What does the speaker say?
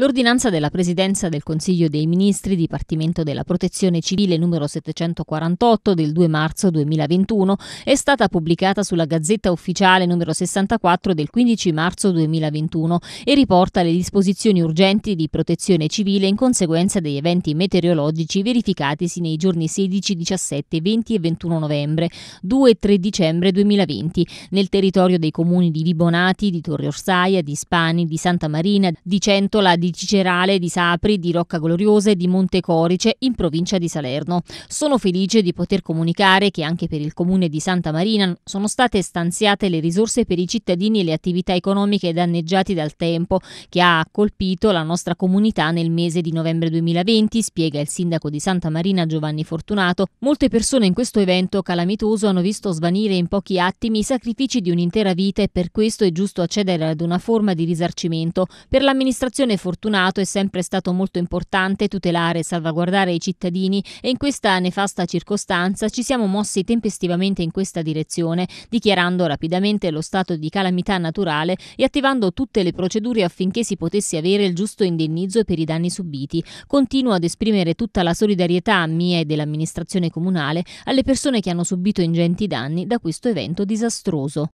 L'ordinanza della Presidenza del Consiglio dei Ministri, Dipartimento della Protezione Civile numero 748 del 2 marzo 2021 è stata pubblicata sulla Gazzetta Ufficiale numero 64 del 15 marzo 2021 e riporta le disposizioni urgenti di protezione civile in conseguenza degli eventi meteorologici verificatisi nei giorni 16, 17, 20 e 21 novembre, 2 e 3 dicembre 2020 nel territorio dei comuni di Vibonati, di Torre Orsaia, di Spani, di Santa Marina, di Centola, di Cicerale, di Sapri, di Rocca Gloriosa e di Monte Corice in provincia di Salerno. Sono felice di poter comunicare che anche per il comune di Santa Marina sono state stanziate le risorse per i cittadini e le attività economiche danneggiate dal tempo che ha colpito la nostra comunità nel mese di novembre 2020, spiega il sindaco di Santa Marina Giovanni Fortunato. Molte persone in questo evento calamitoso hanno visto svanire in pochi attimi i sacrifici di un'intera vita e per questo è giusto accedere ad una forma di risarcimento. Per l'amministrazione Fortunato fortunato è sempre stato molto importante tutelare e salvaguardare i cittadini e in questa nefasta circostanza ci siamo mossi tempestivamente in questa direzione, dichiarando rapidamente lo stato di calamità naturale e attivando tutte le procedure affinché si potesse avere il giusto indennizzo per i danni subiti. Continuo ad esprimere tutta la solidarietà mia e dell'amministrazione comunale alle persone che hanno subito ingenti danni da questo evento disastroso.